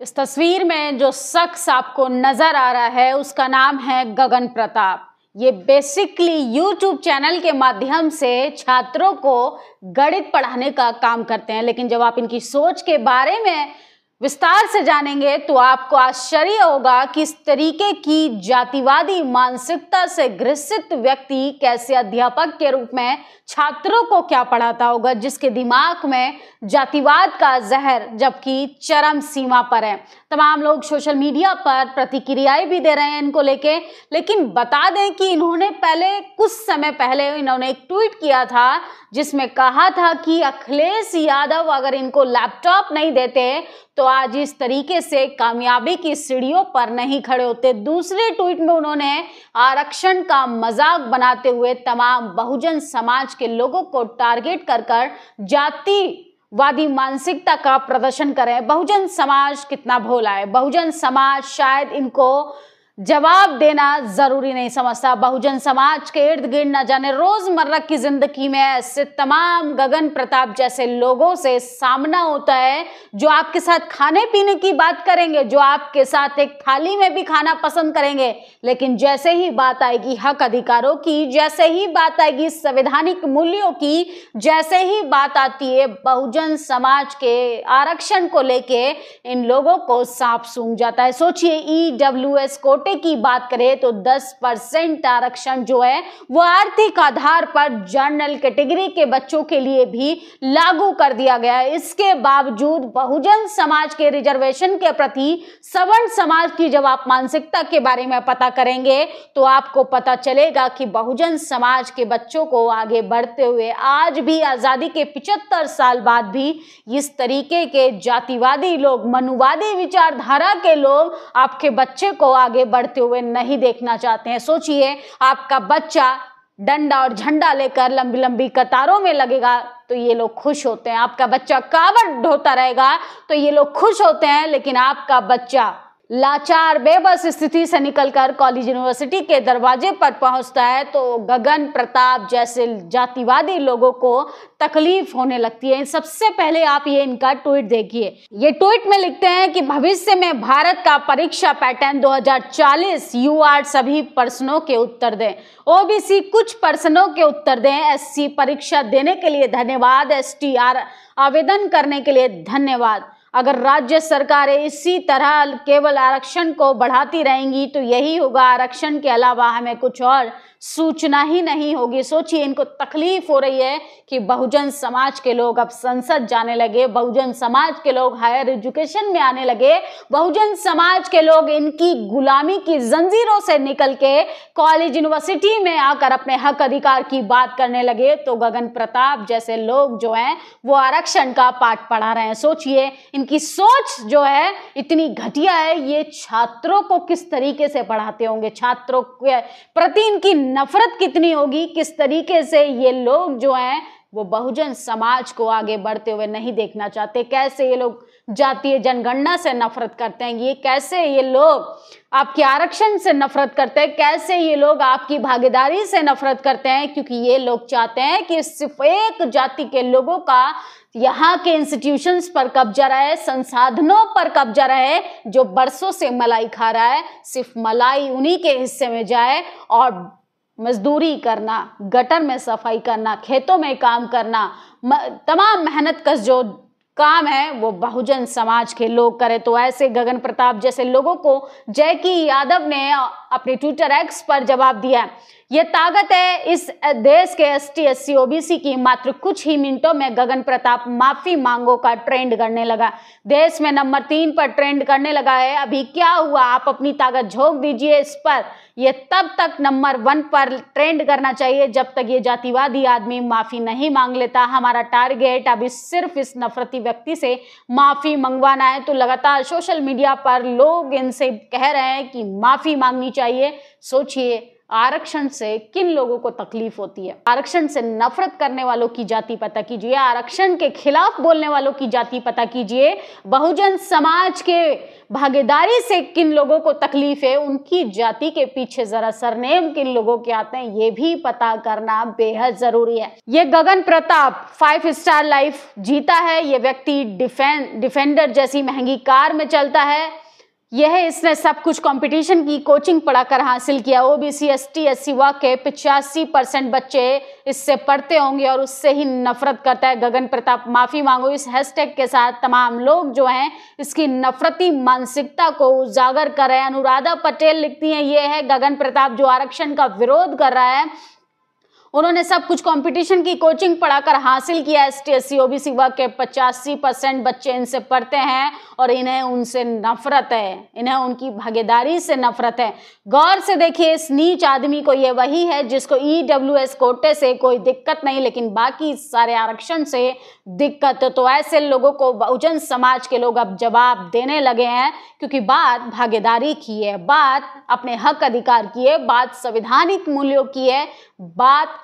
इस तस्वीर में जो शख्स आपको नजर आ रहा है उसका नाम है गगन प्रताप ये बेसिकली यूट्यूब चैनल के माध्यम से छात्रों को गणित पढ़ाने का काम करते हैं लेकिन जब आप इनकी सोच के बारे में विस्तार से जानेंगे तो आपको आश्चर्य होगा कि इस तरीके की जातिवादी मानसिकता से ग्रसित व्यक्ति कैसे अध्यापक के रूप में छात्रों को क्या पढ़ाता होगा जिसके दिमाग में जातिवाद का जहर जबकि चरम सीमा पर है तमाम लोग सोशल मीडिया पर प्रतिक्रियाएं भी दे रहे हैं इनको लेके लेकिन बता दें कि इन्होंने पहले कुछ समय पहले इन्होंने एक ट्वीट किया था जिसमें कहा था कि अखिलेश यादव अगर इनको लैपटॉप नहीं देते तो आज इस तरीके से कामयाबी की सीढ़ियों पर नहीं खड़े होते दूसरे ट्वीट में उन्होंने आरक्षण का मजाक बनाते हुए तमाम बहुजन समाज के लोगों को टारगेट कर कर जाति वादी मानसिकता का प्रदर्शन करें बहुजन समाज कितना भोला है बहुजन समाज शायद इनको जवाब देना जरूरी नहीं समझता बहुजन समाज के इर्द गिर्द न जाने रोजमर्रा की जिंदगी में ऐसे तमाम गगन प्रताप जैसे लोगों से सामना होता है जो आपके साथ खाने पीने की बात करेंगे जो आपके साथ एक थाली में भी खाना पसंद करेंगे लेकिन जैसे ही बात आएगी हक अधिकारों की जैसे ही बात आएगी संवैधानिक मूल्यों की जैसे ही बात आती है बहुजन समाज के आरक्षण को लेके इन लोगों को साफ सूंघ जाता है सोचिए ई डब्ल्यू एस कोटे कोटे की बात करें तो 10 परसेंट आरक्षण जो है वो आर्थिक आधार पर जनरल कैटेगरी के बच्चों के लिए भी लागू कर दिया गया है इसके बावजूद बहुजन समाज के रिजर्वेशन के प्रति सवर्ण समाज की जब आप मानसिकता के बारे में पता करेंगे तो आपको पता चलेगा कि बहुजन समाज के बच्चों को आगे बढ़ते हुए आज भी आज़ादी के पिछहत्तर साल बाद भी इस तरीके के जातिवादी लोग मनुवादी विचारधारा के लोग आपके बच्चे को आगे बढ़ बढ़ते हुए नहीं देखना चाहते हैं सोचिए आपका बच्चा डंडा और झंडा लेकर लंबी लंबी कतारों में लगेगा तो ये लोग खुश होते हैं आपका बच्चा कावड़ ढोता रहेगा तो ये लोग खुश होते हैं लेकिन आपका बच्चा लाचार बेबस स्थिति से निकलकर कॉलेज यूनिवर्सिटी के दरवाजे पर पहुंचता है तो गगन प्रताप जैसे जातिवादी लोगों को तकलीफ होने लगती है सबसे पहले आप ये इनका ट्वीट देखिए ये ट्वीट में लिखते हैं कि भविष्य में भारत का परीक्षा पैटर्न 2040 यूआर सभी प्रश्नों के उत्तर दें ओबीसी कुछ प्रश्नों के उत्तर दें एससी परीक्षा देने के लिए धन्यवाद एसटीआर आवेदन करने के लिए धन्यवाद अगर राज्य सरकारें इसी तरह केवल आरक्षण को बढ़ाती रहेंगी तो यही होगा आरक्षण के अलावा हमें कुछ और सूचना ही नहीं होगी सोचिए इनको तकलीफ हो रही है कि बहुजन समाज के लोग अब संसद जाने लगे बहुजन समाज के लोग हायर एजुकेशन में आने लगे बहुजन समाज के लोग इनकी गुलामी की जंजीरों से निकल के कॉलेज यूनिवर्सिटी में आकर अपने हक अधिकार की बात करने लगे तो गगन प्रताप जैसे लोग जो हैं वो आरक्षण का पाठ पढ़ा रहे हैं सोचिए इनकी सोच जो है इतनी घटिया है ये छात्रों को किस तरीके से पढ़ाते होंगे छात्रों के प्रति इनकी नफरत कितनी होगी किस तरीके से ये लोग जो हैं वो बहुजन समाज को आगे बढ़ते हुए नहीं देखना चाहते कैसे ये लोग जातीय जनगणना से नफरत करते हैं ये कैसे ये लोग आपके आरक्षण से नफरत करते हैं कैसे ये लोग आपकी भागीदारी से नफरत करते हैं क्योंकि ये लोग चाहते हैं कि सिर्फ एक जाति के लोगों का यहाँ के इंस्टीट्यूशंस पर कब्जा रहे संसाधनों पर कब्जा रहे जो बरसों से मलाई खा रहा है सिर्फ मलाई उन्हीं के हिस्से में जाए और मजदूरी करना गटर में सफाई करना खेतों में काम करना तमाम मेहनत का जो काम है वो बहुजन समाज के लोग करें तो ऐसे गगन प्रताप जैसे लोगों को जय की यादव ने अपने ट्विटर एक्स पर जवाब दिया है यह ताकत है इस देश के S T S C OBC की मात्र कुछ ही मिनटों में गगन प्रताप माफी मांगों का ट्रेंड करने लगा देश में नंबर तीन पर ट्रेंड करने लगा है अभी क्या हुआ आप अपनी ताकत झोंक दीजिए इस पर यह तब तक नंबर वन पर ट्रेंड करना चाहिए जब तक ये जातिवादी आदमी माफी नहीं मांग लेता हमारा टारगेट अभी सिर्फ इस नफरती व्यक्ति से माफी मंगवाना है तो लगातार सोशल मीडिया पर लोग इनसे कह रहे हैं कि माफी मांगनी चाहिए सोचिए आरक्षण से किन लोगों को तकलीफ होती है आरक्षण से नफरत करने वालों की जाति पता कीजिए आरक्षण के खिलाफ बोलने वालों की जाति पता कीजिए बहुजन समाज के भागीदारी से किन लोगों को तकलीफ है उनकी जाति के पीछे जरा सरनेम किन लोगों के आते हैं ये भी पता करना बेहद जरूरी है ये Gagan Pratap five star life जीता है ये व्यक्ति डिफेंड डिफेंडर जैसी महंगी कार में चलता है यह इसने सब कुछ कंपटीशन की कोचिंग पढ़ाकर हासिल किया ओबीसी एस सी के पिचासी परसेंट बच्चे इससे पढ़ते होंगे और उससे ही नफरत करता है गगन प्रताप माफी मांगो इस हैशटैग के साथ तमाम लोग जो हैं इसकी नफरती मानसिकता को उजागर कर रहे हैं अनुराधा पटेल लिखती हैं ये है गगन प्रताप जो आरक्षण का विरोध कर रहा है उन्होंने सब कुछ कंपटीशन की कोचिंग पढ़ाकर हासिल किया S T S C OBC वर्ग के पचासी परसेंट बच्चे इनसे पढ़ते हैं और इन्हें उनसे नफरत है इन्हें उनकी भागीदारी से नफरत है गौर से देखिए इस नीच आदमी को ये वही है जिसको ई डब्ल्यू एस कोटे से कोई दिक्कत नहीं लेकिन बाकी सारे आरक्षण से दिक्कत तो ऐसे लोगों को बहुजन समाज के लोग अब जवाब देने लगे हैं क्योंकि बात भागीदारी की है बात अपने हक अधिकार की है बात संविधानिक मूल्यों की है बात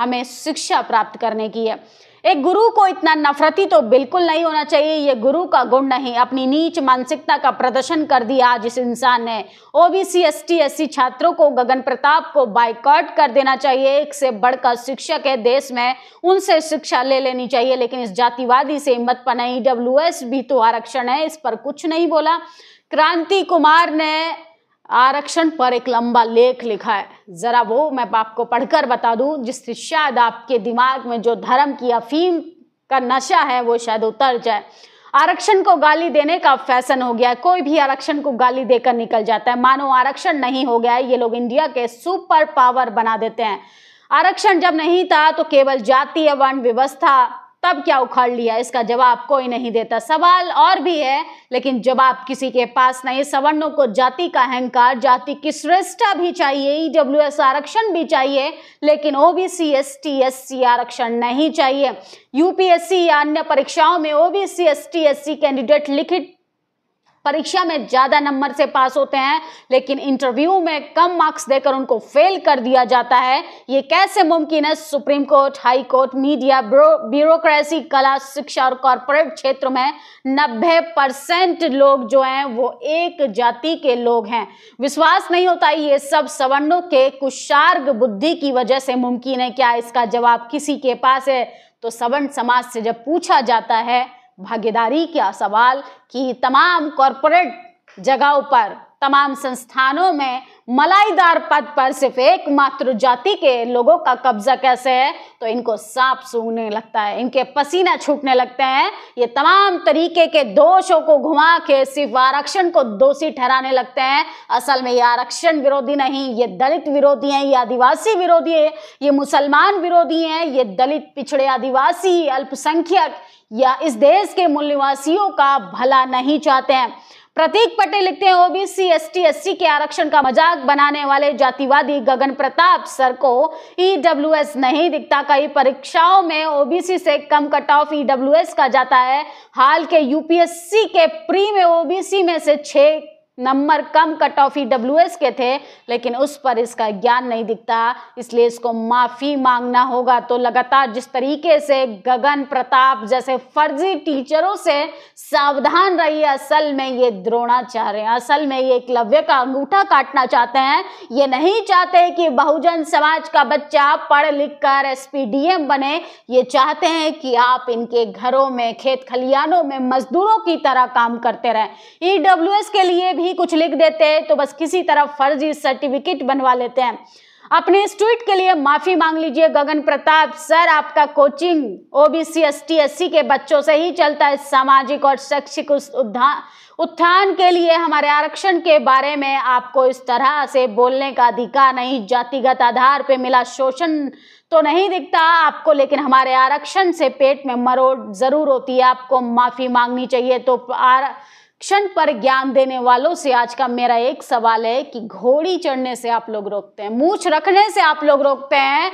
हमें शिक्षा प्राप्त करने की है एक गुरु को इतना नफरती तो बिल्कुल नहीं होना चाहिए ये गुरु का गुण नहीं अपनी नीच मानसिकता का प्रदर्शन कर दिया आज इस इंसान ने सी एस टी एस छात्रों को गगन प्रताप को बाइकआउट कर देना चाहिए एक से बढ़कर शिक्षक है देश में उनसे शिक्षा ले लेनी चाहिए लेकिन इस जातिवादी से हिम्मत पर नहीं डब्ल्यू भी तो आरक्षण है इस पर कुछ नहीं बोला क्रांति कुमार ने आरक्षण पर एक लंबा लेख लिखा है ज़रा वो मैं आपको पढ़कर बता दूं जिससे शायद आपके दिमाग में जो धर्म की अफीम का नशा है वो शायद उतर जाए आरक्षण को गाली देने का फैशन हो गया है कोई भी आरक्षण को गाली देकर निकल जाता है मानो आरक्षण नहीं हो गया है ये लोग इंडिया के सुपर पावर बना देते हैं आरक्षण जब नहीं था तो केवल जातीय एवं व्यवस्था तब क्या उखाड़ लिया इसका जवाब कोई नहीं देता सवाल और भी है लेकिन जवाब किसी के पास नहीं सवर्णों को जाति का अहंकार जाति की श्रेष्ठा भी चाहिए ईडब्ल्यू e आरक्षण भी चाहिए लेकिन ओबीसी एस सी आरक्षण नहीं चाहिए यूपीएससी या अन्य परीक्षाओं में ओबीसी एस सी कैंडिडेट लिखित परीक्षा में ज़्यादा नंबर से पास होते हैं लेकिन इंटरव्यू में कम मार्क्स देकर उनको फेल कर दिया जाता है ये कैसे मुमकिन है supreme court high court media bureaucracy कला शिक्षा और कॉरपोरेट क्षेत्र में नब्बे परसेंट लोग जो हैं वो एक जाति के लोग हैं विश्वास नहीं होता ये सब सवर्णों के कुशार्ग बुद्धि की वजह से मुमकिन है क्या इसका जवाब किसी के पास है तो सवर्ण समाज से जब पूछा जाता है भागीदारी का सवाल कि तमाम कॉरपोरेट जगहों पर तमाम संस्थानों में मलाईदार पद पर सिर्फ एक मात्र जाति के लोगों का कब्जा कैसे है तो इनको सांप सूंघने लगता है इनके पसीना छूटने लगते हैं ये तमाम तरीके के दोषों को घुमा के सिर्फ आरक्षण को दोषी ठहराने लगते हैं असल में ये आरक्षण विरोधी नहीं ये दलित विरोधी हैं ये आदिवासी विरोधी है ये मुसलमान विरोधी हैं ये दलित पिछड़े आदिवासी अल्पसंख्यक या इस देश के मूल निवासियों का भला नहीं चाहते हैं प्रतीक पटेल लिखते हैं ओबीसी एसटी एससी के आरक्षण का मजाक बनाने वाले जातिवादी गगन प्रताप सर को ईडब्ल्यूएस e नहीं दिखता कई परीक्षाओं में ओबीसी से कम कट ऑफ ईडब्ल्यूएस का जाता है हाल के यूपीएससी के प्री में ओबीसी में से छह नंबर कम कट ऑफ ई डब्ल्यू के थे लेकिन उस पर इसका ज्ञान नहीं दिखता इसलिए इसको माफ़ी मांगना होगा तो लगातार जिस तरीके से गगन प्रताप जैसे फर्जी टीचरों से सावधान रहिए असल में ये द्रोणाचार्य असल में ये एकलव्य का अंगूठा काटना चाहते हैं ये नहीं चाहते कि बहुजन समाज का बच्चा पढ़ लिख कर एस बने ये चाहते हैं कि आप इनके घरों में खेत खलियानों में मजदूरों की तरह काम करते रहें ई e के लिए भी भी कुछ लिख देते हैं तो बस किसी तरह फर्जी सर्टिफिकेट बनवा लेते हैं अपने इस ट्वीट के लिए माफी मांग लीजिए गगन प्रताप सर आपका कोचिंग ओबीसी एस टी के बच्चों से ही चलता है सामाजिक और शैक्षिक उत्थान के लिए हमारे आरक्षण के बारे में आपको इस तरह से बोलने का अधिकार नहीं जातिगत आधार पे मिला शोषण तो नहीं दिखता आपको लेकिन हमारे आरक्षण से पेट में मरोड़ जरूर होती है आपको माफी मांगनी चाहिए तो आर क्षण पर ज्ञान देने वालों से आज का मेरा एक सवाल है कि घोड़ी चढ़ने से आप लोग रोकते हैं मूछ रखने से आप लोग रोकते हैं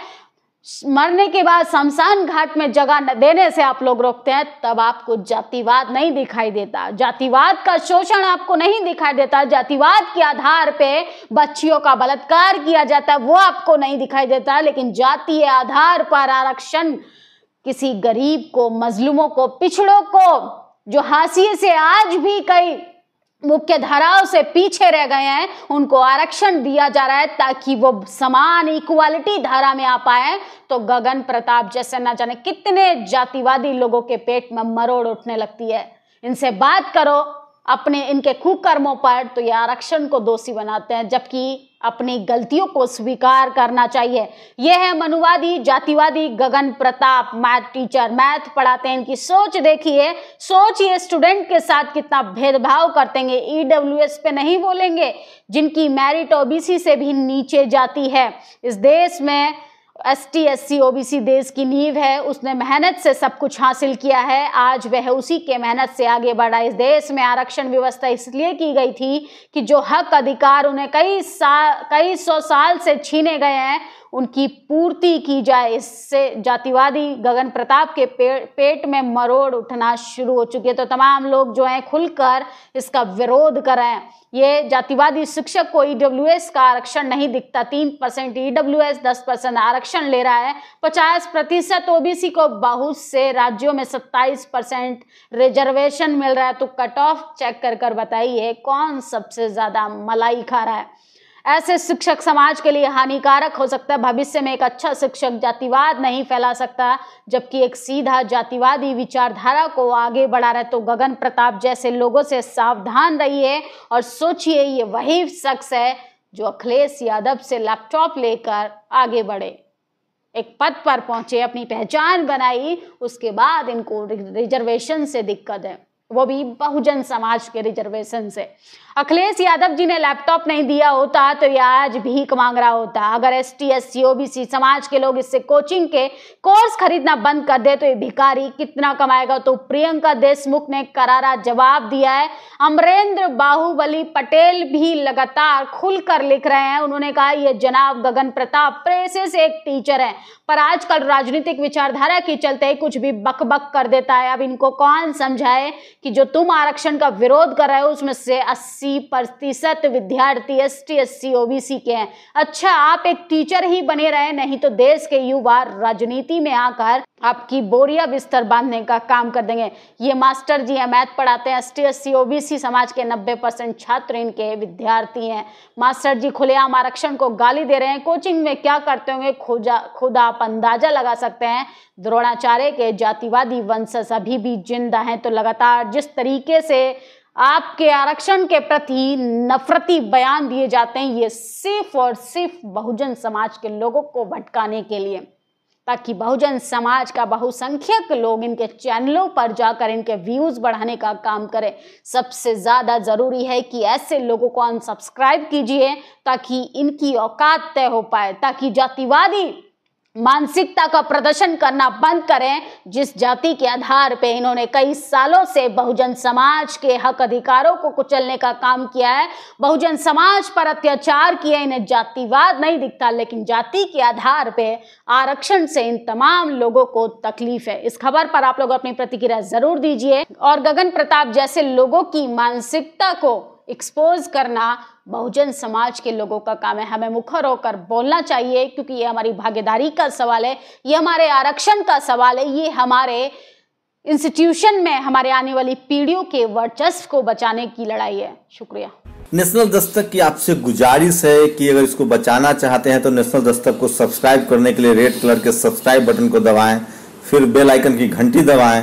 मरने के बाद शमशान घाट में जगह न देने से आप लोग रोकते हैं तब आपको जातिवाद नहीं दिखाई देता जातिवाद का शोषण आपको नहीं दिखाई देता जातिवाद के आधार पे बच्चियों का बलात्कार किया जाता है वो आपको नहीं दिखाई देता लेकिन जातीय आधार पर आरक्षण किसी गरीब को मजलूमों को पिछड़ों को जो हाशिए से आज भी कई मुख्य धाराओं से पीछे रह गए हैं उनको आरक्षण दिया जा रहा है ताकि वो समान इक्वालिटी धारा में आ पाए तो गगन प्रताप जैसे ना जाने कितने जातिवादी लोगों के पेट में मरोड़ उठने लगती है इनसे बात करो अपने इनके कुकर्मों पर तो ये आरक्षण को दोषी बनाते हैं जबकि अपनी गलतियों को स्वीकार करना चाहिए यह है मनुवादी जातिवादी Gagan Pratap math teacher math पढ़ाते हैं इनकी सोच देखिए सोच ये स्टूडेंट के साथ कितना भेदभाव करते हैं ईडब्ल्यू e पे नहीं बोलेंगे जिनकी मैरिट ओबीसी से भी नीचे जाती है इस देश में S T S C O B C देश की नींव है उसने मेहनत से सब कुछ हासिल किया है आज वह उसी के मेहनत से आगे बढ़ा इस देश में आरक्षण व्यवस्था इसलिए की गई थी कि जो हक अधिकार उन्हें कई साल कई सौ साल से छीने गए हैं उनकी पूर्ति की जाए इससे जातिवादी गगन प्रताप के पे, पेट में मरोड़ उठना शुरू हो चुकी है तो तमाम लोग जो हैं खुलकर इसका विरोध कर रहे हैं ये जातिवादी शिक्षक को ईडब्ल्यू e का आरक्षण नहीं दिखता तीन परसेंट ईडब्ल्यू e एस दस परसेंट आरक्षण ले रहा है पचास प्रतिशत ओबीसी को बहुत से राज्यों में सत्ताईस परसेंट रिजर्वेशन मिल रहा है तो कट ऑफ चेक कर कर बताइए कौन सबसे ज्यादा मलाई खा रहा है ऐसे शिक्षक समाज के लिए हानिकारक हो सकता है भविष्य में एक अच्छा शिक्षक जातिवाद नहीं फैला सकता जबकि एक सीधा जातिवादी विचारधारा को आगे बढ़ा रहा है तो गगन प्रताप जैसे लोगों से सावधान रहिए और सोचिए ये वही शख्स है जो अखिलेश यादव से लैपटॉप लेकर आगे बढ़े एक पद पर पहुंचे अपनी पहचान बनाई उसके बाद इनको रिजर्वेशन से दिक्कत है वो भी बहुजन समाज के रिजर्वेशन से अखिलेश यादव जी ने लैपटॉप नहीं दिया होता तो ये आज भीख मांग रहा होता अगर S T S C OBC समाज के लोग इससे कोचिंग के कोर्स खरीदना बंद कर दे तो ये भिखारी कितना कमाएगा तो प्रियंका देशमुख ने करारा जवाब दिया है अमरेंद्र बाहुबली पटेल भी लगातार खुलकर लिख रहे हैं उन्होंने कहा ये जनाब गगन प्रताप प्रेसेस एक टीचर है पर आजकल राजनीतिक विचारधारा के चलते कुछ भी बकबक कर देता है अब इनको कौन समझाए कि जो तुम आरक्षण का विरोध कर रहे हो उसमें से 80 प्रतिशत विद्यार्थी S T S C OBC के हैं अच्छा आप एक टीचर ही बने रहे नहीं तो देश के युवा राजनीति में आकर आपकी बोरिया बिस्तर बांधने का काम कर देंगे ये मास्टर जी हैं मैथ पढ़ाते हैं S T S C OBC समाज के 90 परसेंट छात्र इनके विद्यार्थी हैं मास्टर जी खुलेआम आरक्षण को गाली दे रहे हैं कोचिंग में क्या करते होंगे खुदा खुद आप अंदाजा लगा सकते हैं द्रोणाचार्य के जातिवादी वंशज अभी भी जिंदा हैं तो लगातार जिस तरीके से आपके आरक्षण के प्रति नफरती बयान दिए जाते हैं ये सिर्फ और सिर्फ बहुजन समाज के लोगों को भटकाने के लिए ताकि बहुजन समाज का बहुसंख्यक लोग इनके चैनलों पर जाकर इनके व्यूज बढ़ाने का काम करें सबसे ज़्यादा ज़रूरी है कि ऐसे लोगों को अनसब्सक्राइब कीजिए ताकि इनकी औकात तय हो पाए ताकि जातिवादी मानसिकता का प्रदर्शन करना बंद करें जिस जाति के आधार पे इन्होंने कई सालों से बहुजन समाज के हक अधिकारों को कुचलने का काम किया है बहुजन समाज पर अत्याचार किया इन्हें जातिवाद नहीं दिखता लेकिन जाति के आधार पे आरक्षण से इन तमाम लोगों को तकलीफ है इस खबर पर आप लोग अपनी प्रतिक्रिया जरूर दीजिए और गगन प्रताप जैसे लोगों की मानसिकता को एक्सपोज करना बहुजन समाज के लोगों का काम है हमें मुखर होकर बोलना चाहिए क्योंकि ये हमारी भागीदारी का सवाल है ये हमारे आरक्षण का सवाल है ये हमारे इंस्टीट्यूशन में हमारे आने वाली पीढ़ियों के वर्चस्व को बचाने की लड़ाई है शुक्रिया नेशनल दस्तक की आपसे गुजारिश है कि अगर इसको बचाना चाहते हैं तो नेशनल दस्तक को सब्सक्राइब करने के लिए रेड कलर के सब्सक्राइब बटन को दबाएं फिर बेल आइकन की घंटी दबाएं